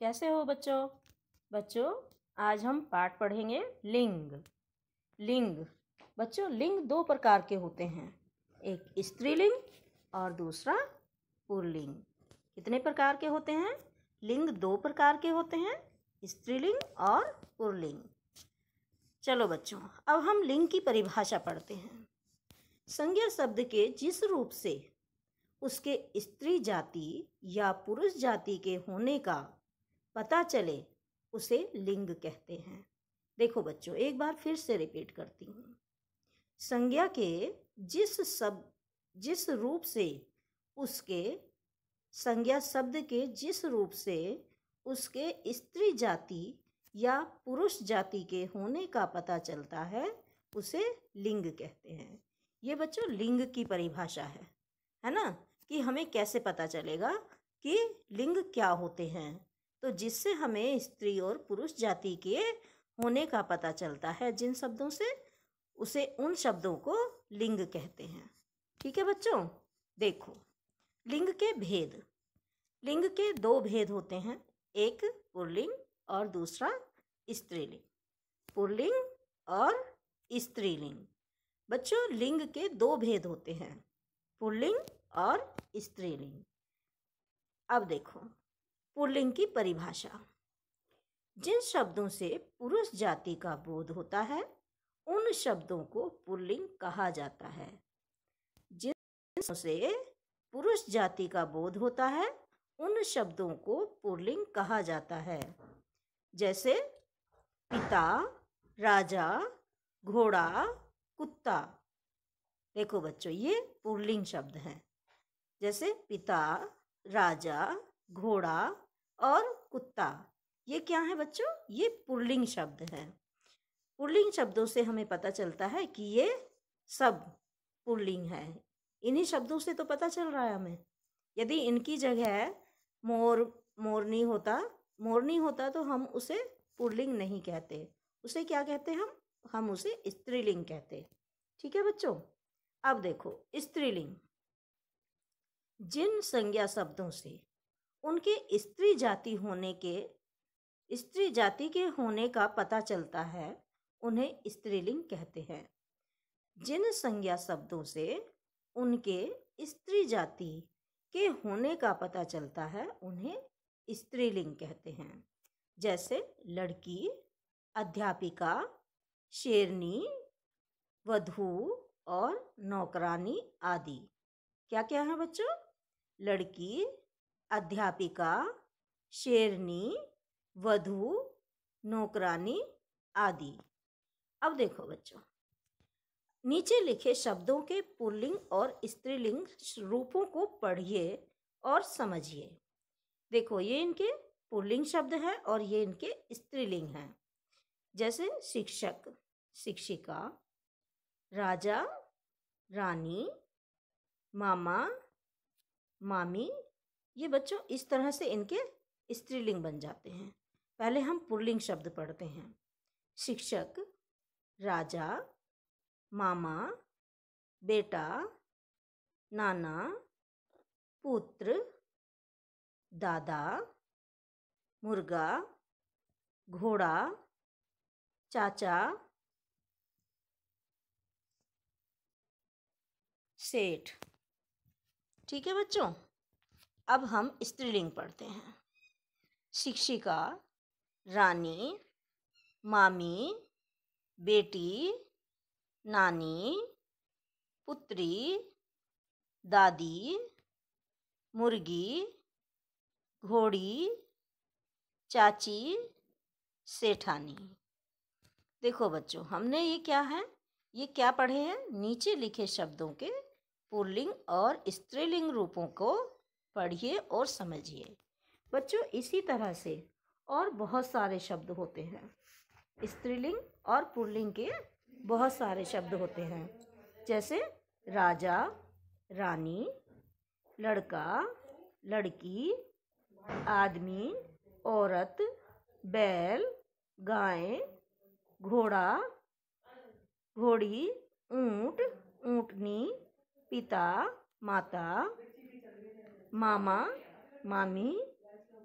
कैसे हो बच्चों बच्चों आज हम पाठ पढ़ेंगे लिंग लिंग बच्चों लिंग दो प्रकार के होते हैं एक स्त्रीलिंग और दूसरा पुरलिंग कितने प्रकार के होते हैं लिंग दो प्रकार के होते हैं स्त्रीलिंग और पुरलिंग चलो बच्चों अब हम लिंग की परिभाषा पढ़ते हैं संज्ञा शब्द के जिस रूप से उसके स्त्री जाति या पुरुष जाति के होने का पता चले उसे लिंग कहते हैं देखो बच्चों एक बार फिर से रिपीट करती हूँ संज्ञा के जिस सब जिस रूप से उसके संज्ञा शब्द के जिस रूप से उसके स्त्री जाति या पुरुष जाति के होने का पता चलता है उसे लिंग कहते हैं ये बच्चों लिंग की परिभाषा है है ना कि हमें कैसे पता चलेगा कि लिंग क्या होते हैं तो जिससे हमें स्त्री और पुरुष जाति के होने का पता चलता है जिन शब्दों से उसे उन शब्दों को लिंग कहते हैं ठीक है बच्चों देखो लिंग के भेद लिंग के दो भेद होते हैं एक पुरलिंग और दूसरा स्त्रीलिंग पुरलिंग और स्त्रीलिंग बच्चों लिंग के दो भेद होते हैं पुरलिंग और स्त्रीलिंग अब देखो पुल्लिंग की परिभाषा जिन शब्दों से पुरुष जाति का बोध होता है उन शब्दों को पुल्लिंग कहा जाता है जिन से पुरुष जाति का बोध होता है उन शब्दों को पुल्लिंग कहा जाता है जैसे पिता राजा घोड़ा कुत्ता देखो बच्चों ये पुल्लिंग शब्द हैं जैसे पिता राजा घोड़ा और कुत्ता ये क्या है बच्चों ये पुल्लिंग शब्द है पुल्लिंग शब्दों से हमें पता चलता है कि ये सब पुल्लिंग है इन्हीं शब्दों से तो पता चल रहा है हमें यदि इनकी जगह मोर मोरनी होता मोरनी होता तो हम उसे पुल्लिंग नहीं कहते उसे क्या कहते हम हम उसे स्त्रीलिंग कहते ठीक है बच्चों अब देखो स्त्रीलिंग जिन संज्ञा शब्दों से उनके स्त्री जाति होने के स्त्री जाति के होने का पता चलता है उन्हें स्त्रीलिंग कहते हैं जिन संज्ञा शब्दों से उनके स्त्री जाति के होने का पता चलता है उन्हें स्त्रीलिंग कहते हैं जैसे लड़की अध्यापिका शेरनी वधू और नौकरानी आदि क्या क्या है बच्चों लड़की अध्यापिका शेरनी वधु नौकरानी आदि अब देखो बच्चों नीचे लिखे शब्दों के पुल्लिंग और स्त्रीलिंग रूपों को पढ़िए और समझिए देखो ये इनके पुल्लिंग शब्द हैं और ये इनके स्त्रीलिंग हैं जैसे शिक्षक शिक्षिका राजा रानी मामा मामी ये बच्चों इस तरह से इनके स्त्रीलिंग बन जाते हैं पहले हम पुरलिंग शब्द पढ़ते हैं शिक्षक राजा मामा बेटा नाना पुत्र दादा मुर्गा घोड़ा चाचा सेठ ठीक है बच्चों अब हम स्त्रीलिंग पढ़ते हैं शिक्षिका रानी मामी बेटी नानी पुत्री दादी मुर्गी घोड़ी चाची सेठानी देखो बच्चों हमने ये क्या है ये क्या पढ़े हैं नीचे लिखे शब्दों के पुल्लिंग और स्त्रीलिंग रूपों को पढ़िए और समझिए बच्चों इसी तरह से और बहुत सारे शब्द होते हैं स्त्रीलिंग और पुल्लिंग के बहुत सारे शब्द होते हैं जैसे राजा रानी लड़का लड़की आदमी औरत बैल गाय घोड़ा घोड़ी ऊंट ऊँटनी पिता माता मामा मामी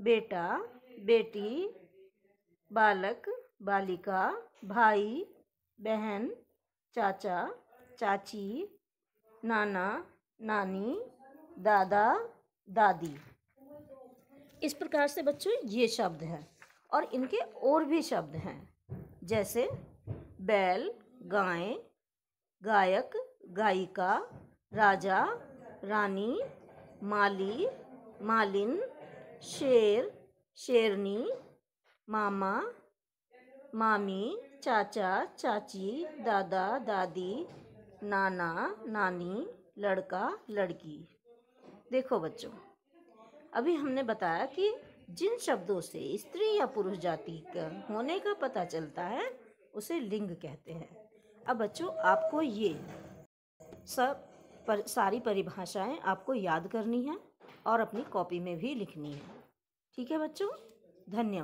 बेटा बेटी बालक बालिका भाई बहन चाचा चाची नाना नानी दादा दादी इस प्रकार से बच्चों ये शब्द हैं और इनके और भी शब्द हैं जैसे बैल गाय गायक गायिका राजा रानी माली मालिन शेर शेरनी मामा मामी चाचा चाची दादा दादी नाना नानी लड़का लड़की देखो बच्चों अभी हमने बताया कि जिन शब्दों से स्त्री या पुरुष जाति का होने का पता चलता है उसे लिंग कहते हैं अब बच्चों आपको ये सब पर सारी परिभाषाएं आपको याद करनी है और अपनी कॉपी में भी लिखनी है ठीक है बच्चों धन्यवाद